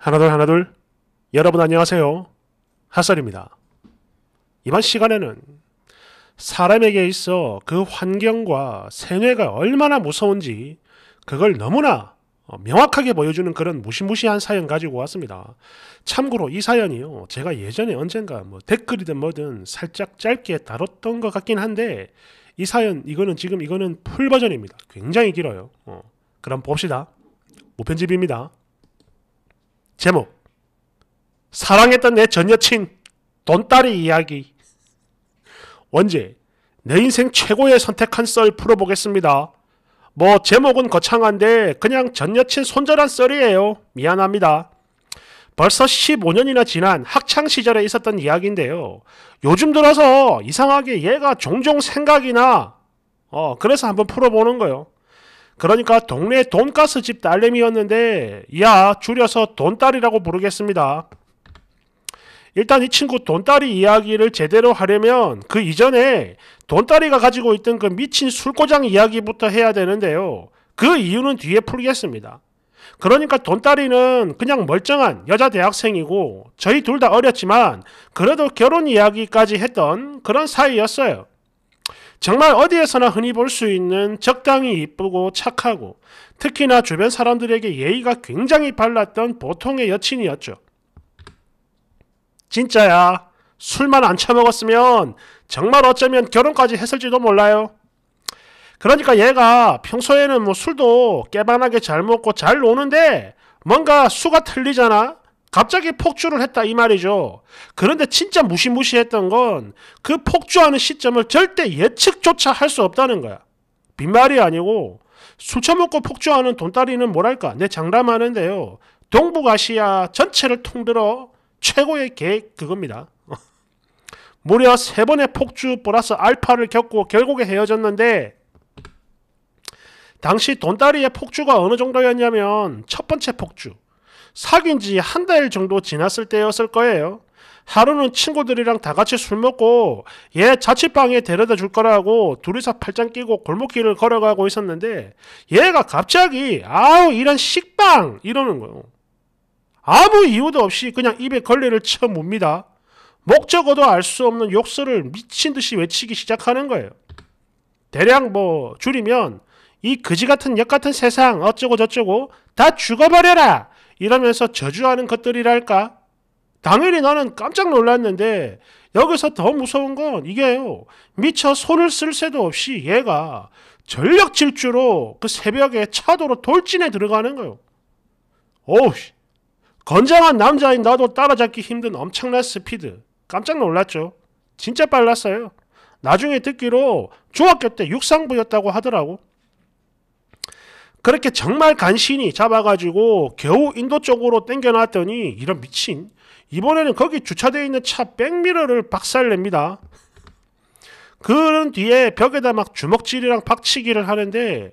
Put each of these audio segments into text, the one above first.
하나둘 하나둘 여러분 안녕하세요 하설입니다 이번 시간에는 사람에게 있어 그 환경과 생애가 얼마나 무서운지 그걸 너무나 명확하게 보여주는 그런 무시무시한 사연 가지고 왔습니다. 참고로 이 사연이요. 제가 예전에 언젠가 뭐 댓글이든 뭐든 살짝 짧게 다뤘던 것 같긴 한데 이 사연 이거는 지금 이거는 풀 버전입니다. 굉장히 길어요. 어, 그럼 봅시다. 우편집입니다. 제목 사랑했던 내 전 여친 돈딸이 이야기 원제 내 인생 최고의 선택한 썰 풀어보겠습니다. 뭐 제목은 거창한데 그냥 전 여친 손절한 썰이에요. 미안합니다. 벌써 15년이나 지난 학창 시절에 있었던 이야기인데요. 요즘 들어서 이상하게 얘가 종종 생각이나 어 그래서 한번 풀어보는 거요. 그러니까 동네 돈가스집 딸내미였는데 야 줄여서 돈딸이라고 부르겠습니다. 일단 이 친구 돈딸이 이야기를 제대로 하려면 그 이전에 돈딸이가 가지고 있던 그 미친 술고장 이야기부터 해야 되는데요. 그 이유는 뒤에 풀겠습니다. 그러니까 돈딸이는 그냥 멀쩡한 여자 대학생이고 저희 둘 다 어렸지만 그래도 결혼 이야기까지 했던 그런 사이였어요. 정말 어디에서나 흔히 볼 수 있는 적당히 이쁘고 착하고 특히나 주변 사람들에게 예의가 굉장히 발랐던 보통의 여친이었죠. 진짜야. 술만 안 처먹었으면 정말 어쩌면 결혼까지 했을지도 몰라요. 그러니까 얘가 평소에는 뭐 술도 깨반하게 잘 먹고 잘 노는데 뭔가 수가 틀리잖아. 갑자기 폭주를 했다 이 말이죠. 그런데 진짜 무시무시했던 건 그 폭주하는 시점을 절대 예측조차 할 수 없다는 거야. 빈말이 아니고 술 처먹고 폭주하는 돈다리는 뭐랄까 내 장담하는데요. 동북아시아 전체를 통틀어 최고의 계획 그겁니다. 무려 세 번의 폭주 플러스 알파를 겪고 결국에 헤어졌는데 당시 돈다리의 폭주가 어느 정도였냐면 첫 번째 폭주 사귄 지 한 달 정도 지났을 때였을 거예요. 하루는 친구들이랑 다 같이 술 먹고 얘 자취방에 데려다 줄 거라고 둘이서 팔짱 끼고 골목길을 걸어가고 있었는데 얘가 갑자기 아우 이런 식빵 이러는 거예요. 아무 이유도 없이 그냥 입에 걸레를 쳐 뭡니다. 목적어도 알 수 없는 욕설을 미친 듯이 외치기 시작하는 거예요. 대략 뭐 줄이면 이 그지 같은 역 같은 세상 어쩌고 저쩌고 다 죽어버려라 이러면서 저주하는 것들이랄까? 당연히 나는 깜짝 놀랐는데 여기서 더 무서운 건 이게요. 미처 손을 쓸 새도 없이 얘가 전력 질주로 그 새벽에 차도로 돌진해 들어가는 거예요. 오우 건장한 남자인 나도 따라잡기 힘든 엄청난 스피드. 깜짝 놀랐죠. 진짜 빨랐어요. 나중에 듣기로 중학교 때 육상부였다고 하더라고. 그렇게 정말 간신히 잡아가지고 겨우 인도 쪽으로 땡겨놨더니 이런 미친 이번에는 거기 주차되어 있는 차 백미러를 박살냅니다. 그런 뒤에 벽에다 막 주먹질이랑 박치기를 하는데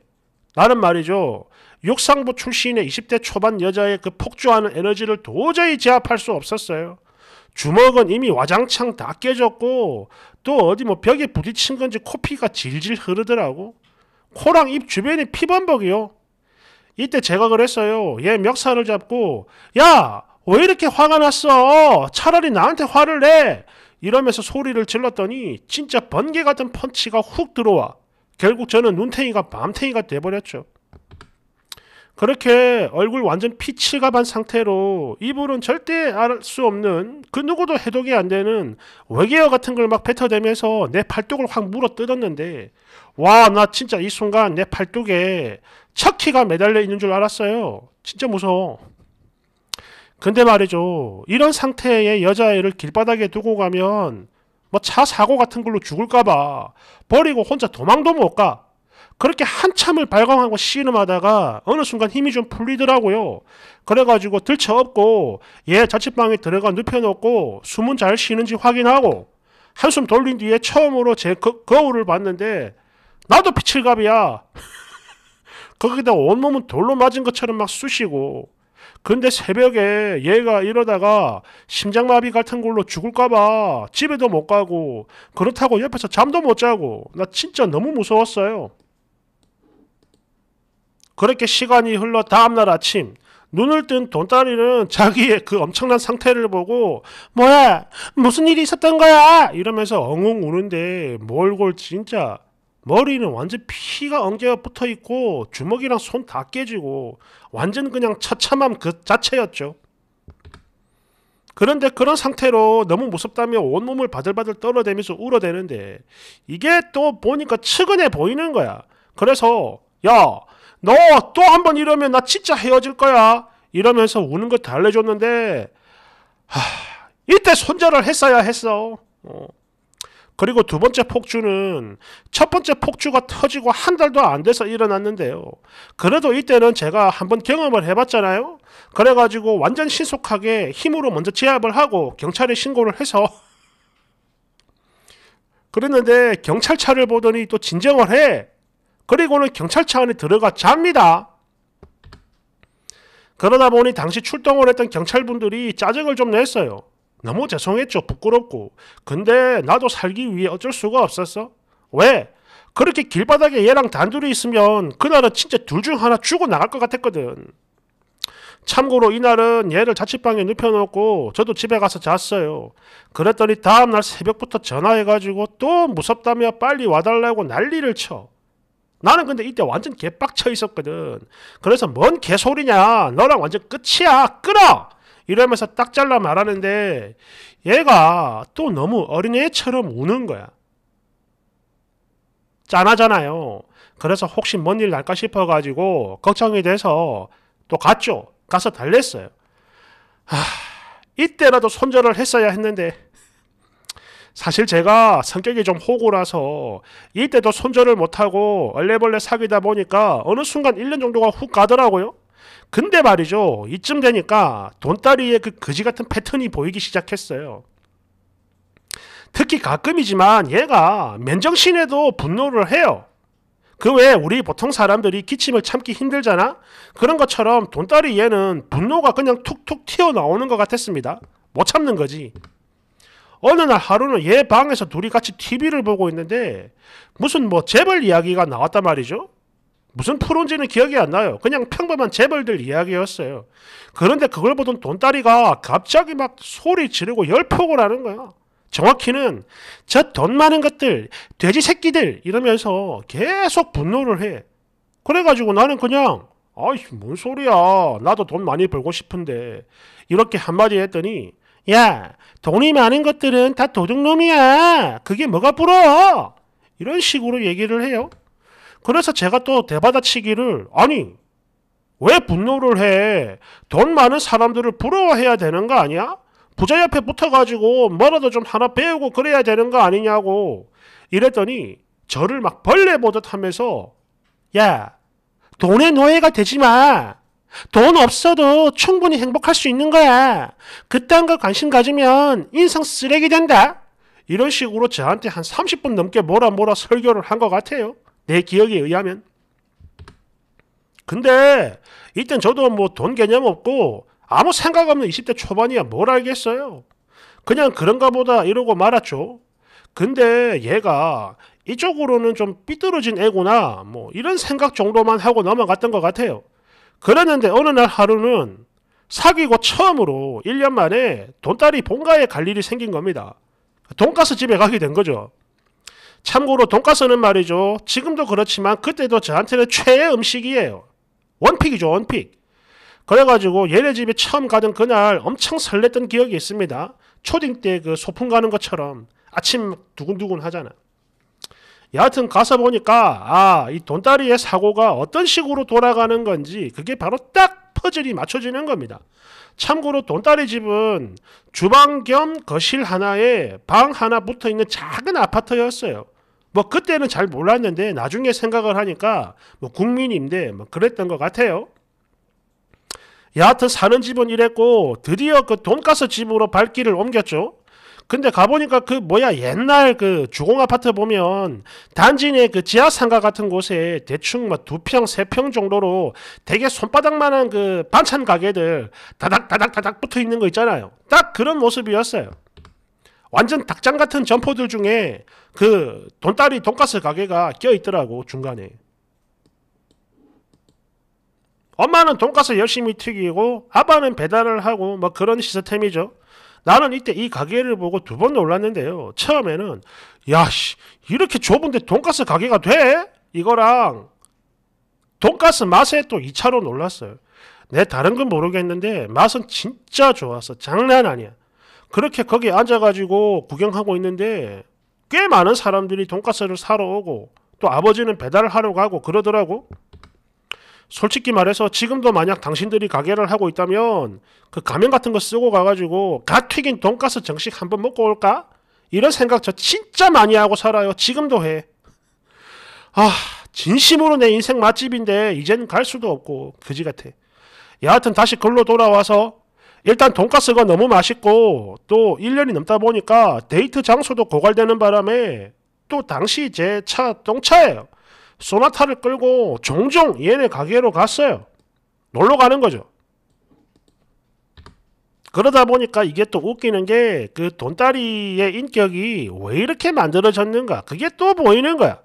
나는 말이죠. 육상부 출신의 20대 초반 여자의 그 폭주하는 에너지를 도저히 제압할 수 없었어요. 주먹은 이미 와장창 다 깨졌고 또 어디 뭐 벽에 부딪힌 건지 코피가 질질 흐르더라고. 코랑 입 주변이 피범벅이요. 이때 제각을 했어요. 얘 멱살을 잡고 야! 왜 이렇게 화가 났어? 차라리 나한테 화를 내! 이러면서 소리를 질렀더니 진짜 번개 같은 펀치가 훅 들어와 결국 저는 눈탱이가 밤탱이가 돼버렸죠. 그렇게 얼굴 완전 피칠갑한 상태로 이불은 절대 알 수 없는 그 누구도 해독이 안 되는 외계어 같은 걸 막 뱉어대면서 내 팔뚝을 확 물어 뜯었는데 와나 진짜 이 순간 내 팔뚝에 차키가 매달려 있는 줄 알았어요. 진짜 무서워. 근데 말이죠. 이런 상태의 여자애를 길바닥에 두고 가면 뭐 차 사고 같은 걸로 죽을까봐 버리고 혼자 도망도 못 가. 그렇게 한참을 발광하고 씨름하다가 어느 순간 힘이 좀 풀리더라고요. 그래가지고 들쳐업고 얘 자취방에 들어가 눕혀놓고 숨은 잘 쉬는지 확인하고 한숨 돌린 뒤에 처음으로 제 거, 거울을 봤는데 나도 피칠갑이야. 거기다 온몸은 돌로 맞은 것처럼 막 쑤시고 근데 새벽에 얘가 이러다가 심장마비 같은 걸로 죽을까봐 집에도 못 가고 그렇다고 옆에서 잠도 못 자고 나 진짜 너무 무서웠어요. 그렇게 시간이 흘러 다음날 아침 눈을 뜬 돈다리는 자기의 그 엄청난 상태를 보고 뭐야 무슨 일이 있었던 거야 이러면서 엉엉 우는데 뭘골 진짜 머리는 완전 피가 엉겨 붙어 있고 주먹이랑 손 다 깨지고 완전 그냥 처참함 그 자체였죠. 그런데 그런 상태로 너무 무섭다며 온몸을 바들바들 떨어대면서 울어대는데 이게 또 보니까 측은해 보이는 거야. 그래서 야 너 또 한 번 이러면 나 진짜 헤어질 거야 이러면서 우는 걸 달래줬는데 하, 이때 손절을 했어야 했어. 어. 그리고 두 번째 폭주는 첫 번째 폭주가 터지고 한 달도 안 돼서 일어났는데요. 그래도 이때는 제가 한번 경험을 해봤잖아요. 그래가지고 완전 신속하게 힘으로 먼저 제압을 하고 경찰에 신고를 해서 그랬는데 경찰차를 보더니 또 진정을 해. 그리고는 경찰차 안에 들어가 잡니다. 그러다 보니 당시 출동을 했던 경찰분들이 짜증을 좀 냈어요. 너무 죄송했죠. 부끄럽고. 근데 나도 살기 위해 어쩔 수가 없었어. 왜? 그렇게 길바닥에 얘랑 단둘이 있으면 그날은 진짜 둘 중 하나 죽어 나갈 것 같았거든. 참고로 이날은 얘를 자취방에 눕혀놓고 저도 집에 가서 잤어요. 그랬더니 다음날 새벽부터 전화해가지고 또 무섭다며 빨리 와달라고 난리를 쳐. 나는 근데 이때 완전 개빡쳐 있었거든. 그래서 뭔 개소리냐. 너랑 완전 끝이야. 끊어! 이러면서 딱 잘라 말하는데 얘가 또 너무 어린애처럼 우는 거야. 짠하잖아요. 그래서 혹시 뭔 일 날까 싶어가지고 걱정이 돼서 또 갔죠. 가서 달랬어요. 하, 이때라도 손절을 했어야 했는데 사실 제가 성격이 좀 호구라서 이때도 손절을 못하고 얼레벌레 사귀다 보니까 어느 순간 1년 정도가 훅 가더라고요. 근데 말이죠. 이쯤 되니까 돈다리의 그 거지 같은 패턴이 보이기 시작했어요. 특히 가끔이지만 얘가 면정신에도 분노를 해요. 그 외에 우리 보통 사람들이 기침을 참기 힘들잖아? 그런 것처럼 돈다리 얘는 분노가 그냥 툭툭 튀어나오는 것 같았습니다. 못 참는 거지. 어느 날 하루는 얘 방에서 둘이 같이 TV를 보고 있는데 무슨 뭐 재벌 이야기가 나왔단 말이죠. 무슨 프로인지는 기억이 안 나요. 그냥 평범한 재벌들 이야기였어요. 그런데 그걸 보던 돈다리가 갑자기 막 소리 지르고 열폭을 하는 거야. 정확히는 저 돈 많은 것들, 돼지 새끼들 이러면서 계속 분노를 해. 그래가지고 나는 그냥 아이 뭔 소리야 나도 돈 많이 벌고 싶은데 이렇게 한마디 했더니 야 돈이 많은 것들은 다 도둑놈이야 그게 뭐가 부러워 이런 식으로 얘기를 해요. 그래서 제가 또 대받아치기를 아니 왜 분노를 해? 돈 많은 사람들을 부러워해야 되는 거 아니야? 부자 옆에 붙어가지고 뭐라도 좀 하나 배우고 그래야 되는 거 아니냐고 이랬더니 저를 막 벌레 보듯 하면서 야 돈의 노예가 되지 마. 돈 없어도 충분히 행복할 수 있는 거야. 그딴 거 관심 가지면 인성 쓰레기 된다. 이런 식으로 저한테 한 30분 넘게 뭐라 뭐라 설교를 한 것 같아요. 내 기억에 의하면. 근데 이땐 저도 뭐 돈 개념 없고 아무 생각 없는 20대 초반이야 뭘 알겠어요. 그냥 그런가 보다 이러고 말았죠. 근데 얘가 이쪽으로는 좀 삐뚤어진 애구나 뭐 이런 생각 정도만 하고 넘어갔던 것 같아요. 그랬는데 어느 날 하루는 사귀고 처음으로 1년 만에 돈딸이 본가에 갈 일이 생긴 겁니다. 돈가스 집에 가게 된 거죠. 참고로 돈가스는 말이죠. 지금도 그렇지만 그때도 저한테는 최애 음식이에요. 원픽이죠, 원픽. 그래가지고 얘네 집에 처음 가던 그날 엄청 설렜던 기억이 있습니다. 초딩 때 그 소풍 가는 것처럼 아침 두근두근 하잖아. 여하튼 가서 보니까 아, 이 돈다리의 사고가 어떤 식으로 돌아가는 건지 그게 바로 딱 퍼즐이 맞춰지는 겁니다. 참고로 돈따리 집은 주방 겸 거실 하나에 방 하나 붙어 있는 작은 아파트였어요. 뭐 그때는 잘 몰랐는데 나중에 생각을 하니까 뭐 국민인데 뭐 그랬던 것 같아요. 여하튼 사는 집은 이랬고 드디어 그 돈가스 집으로 발길을 옮겼죠. 근데 가보니까 그 뭐야 옛날 그 주공 아파트 보면 단지 내 그 지하 상가 같은 곳에 대충 막 두 평 세평 뭐 정도로 되게 손바닥만한 그 반찬 가게들 다닥 다닥 다닥 붙어 있는 거 있잖아요. 딱 그런 모습이었어요. 완전 닭장 같은 점포들 중에 그 돈다리 돈가스 가게가 껴 있더라고 중간에. 엄마는 돈가스 열심히 튀기고 아빠는 배달을 하고 뭐 그런 시스템이죠. 나는 이때 이 가게를 보고 두 번 놀랐는데요. 처음에는 야씨 이렇게 좁은데 돈가스 가게가 돼? 이거랑 돈가스 맛에 또 2차로 놀랐어요. 내 다른 건 모르겠는데 맛은 진짜 좋아서 장난 아니야. 그렇게 거기 앉아가지고 구경하고 있는데 꽤 많은 사람들이 돈가스를 사러 오고 또 아버지는 배달을 하러 가고 그러더라고. 솔직히 말해서 지금도 만약 당신들이 가게를 하고 있다면 그 가면 같은 거 쓰고 가가지고 갓 튀긴 돈가스 정식 한번 먹고 올까? 이런 생각 저 진짜 많이 하고 살아요. 지금도 해. 아, 진심으로 내 인생 맛집인데 이젠 갈 수도 없고 그지 같아. 여하튼 다시 글로 돌아와서 일단 돈가스가 너무 맛있고 또 1년이 넘다 보니까 데이트 장소도 고갈되는 바람에 또 당시 제차 똥차예요. 소나타를 끌고 종종 얘네 가게로 갔어요. 놀러 가는 거죠. 그러다 보니까 이게 또 웃기는 게 그 돈다리의 인격이 왜 이렇게 만들어졌는가 그게 또 보이는 거야.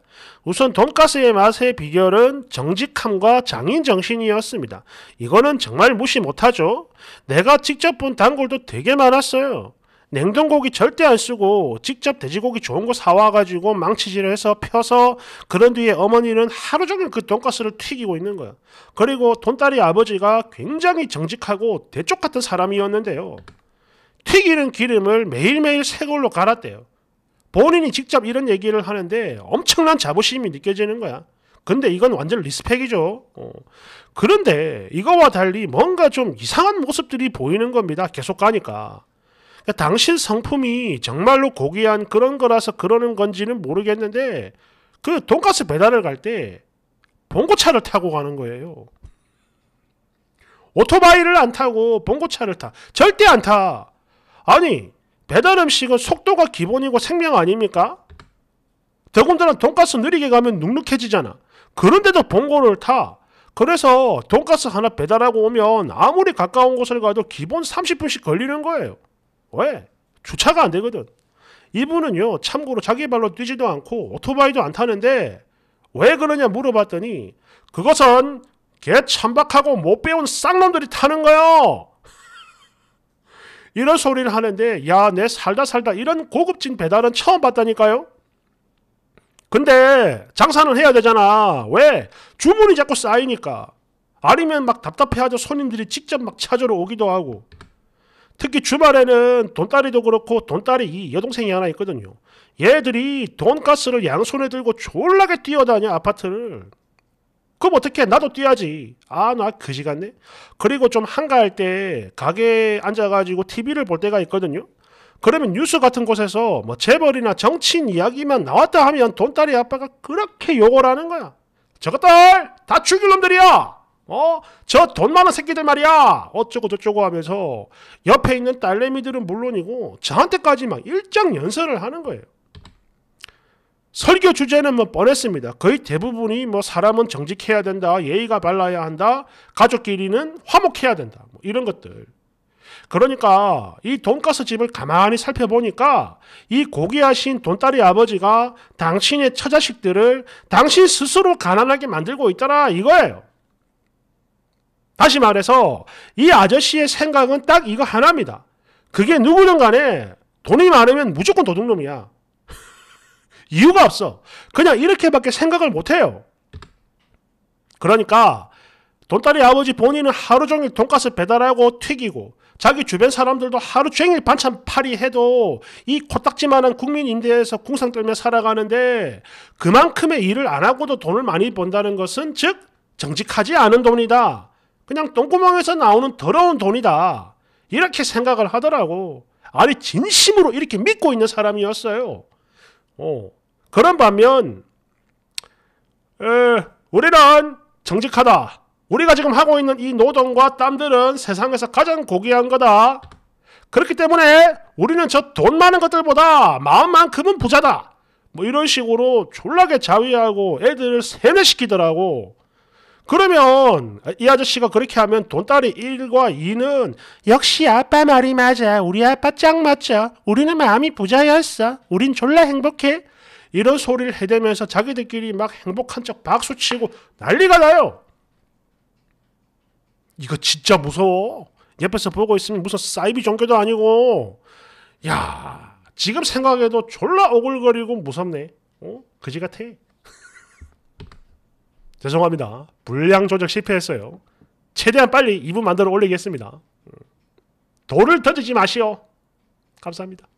우선 돈가스의 맛의 비결은 정직함과 장인 정신이었습니다. 이거는 정말 무시 못하죠. 내가 직접 본 단골도 되게 많았어요. 냉동고기 절대 안 쓰고 직접 돼지고기 좋은 거 사와가지고 망치질 해서 펴서 그런 뒤에 어머니는 하루 종일 그 돈가스를 튀기고 있는 거야. 그리고 돈딸이 아버지가 굉장히 정직하고 대쪽 같은 사람이었는데요. 튀기는 기름을 매일매일 새 걸로 갈았대요. 본인이 직접 이런 얘기를 하는데 엄청난 자부심이 느껴지는 거야. 근데 이건 완전 리스펙이죠. 어. 그런데 이거와 달리 뭔가 좀 이상한 모습들이 보이는 겁니다. 계속 가니까. 그러니까 당신 성품이 정말로 고귀한 그런 거라서 그러는 건지는 모르겠는데 그 돈가스 배달을 갈 때 봉고차를 타고 가는 거예요. 오토바이를 안 타고 봉고차를 타. 절대 안 타. 아니 배달 음식은 속도가 기본이고 생명 아닙니까? 더군다나 돈가스 느리게 가면 눅눅해지잖아. 그런데도 봉고를 타. 그래서 돈가스 하나 배달하고 오면 아무리 가까운 곳을 가도 기본 30분씩 걸리는 거예요. 왜? 주차가 안 되거든. 이분은요, 참고로 자기 발로 뛰지도 않고 오토바이도 안 타는데 왜 그러냐 물어봤더니 그것은 개 참박하고 못 배운 쌍놈들이 타는 거요. 이런 소리를 하는데 야, 내 살다 살다 이런 고급진 배달은 처음 봤다니까요. 근데 장사는 해야 되잖아. 왜? 주문이 자꾸 쌓이니까. 아니면 막 답답해하죠. 손님들이 직접 막 찾으러 오기도 하고. 특히 주말에는 돈딸이도 그렇고 돈딸리이 여동생이 하나 있거든요. 얘들이 돈가스를 양손에 들고 졸라게 뛰어다녀 아파트를. 그럼 어떻게 나도 뛰어야지. 아 나 그지 같네. 그리고 좀 한가할 때 가게에 앉아가지고 TV를 볼 때가 있거든요. 그러면 뉴스 같은 곳에서 뭐 재벌이나 정치인 이야기만 나왔다 하면 돈딸이 아빠가 그렇게 욕을 하는 거야. 저것들 다 죽일 놈들이야. 어? 저 돈 많은 새끼들 말이야! 어쩌고저쩌고 하면서 옆에 있는 딸내미들은 물론이고 저한테까지 막일정 연설을 하는 거예요. 설교 주제는 뭐 뻔했습니다. 거의 대부분이 뭐 사람은 정직해야 된다, 예의가 발라야 한다, 가족끼리는 화목해야 된다, 뭐 이런 것들. 그러니까 이 돈가스 집을 가만히 살펴보니까 이 고귀하신 돈딸이 아버지가 당신의 처자식들을 당신 스스로 가난하게 만들고 있더라 이거예요. 다시 말해서 이 아저씨의 생각은 딱 이거 하나입니다. 그게 누구든 간에 돈이 많으면 무조건 도둑놈이야. 이유가 없어. 그냥 이렇게밖에 생각을 못해요. 그러니까 돈다리 아버지 본인은 하루 종일 돈가스 배달하고 튀기고 자기 주변 사람들도 하루 종일 반찬 파리 해도 이 코딱지만한 국민 임대에서 궁상 떨며 살아가는데 그만큼의 일을 안 하고도 돈을 많이 번다는 것은 즉 정직하지 않은 돈이다. 그냥 똥구멍에서 나오는 더러운 돈이다. 이렇게 생각을 하더라고. 아니 진심으로 이렇게 믿고 있는 사람이었어요. 어. 그런 반면 에, 우리는 정직하다. 우리가 지금 하고 있는 이 노동과 땀들은 세상에서 가장 고귀한 거다. 그렇기 때문에 우리는 저 돈 많은 것들보다 마음만큼은 부자다. 뭐 이런 식으로 졸라게 자위하고 애들을 세뇌시키더라고. 그러면 이 아저씨가 그렇게 하면 돈딸이 1과 2는 역시 아빠 말이 맞아. 우리 아빠 짱 맞죠. 우리는 마음이 부자였어. 우린 졸라 행복해. 이런 소리를 해대면서 자기들끼리 막 행복한 척 박수치고 난리가 나요. 이거 진짜 무서워. 옆에서 보고 있으면 무슨 사이비 종교도 아니고. 야, 지금 생각해도 졸라 오글거리고 무섭네. 어? 그지 같아. 죄송합니다. 물량 조작 실패했어요. 최대한 빨리 2분 만들어 올리겠습니다. 음. 돌을 던지지 마시오. 감사합니다.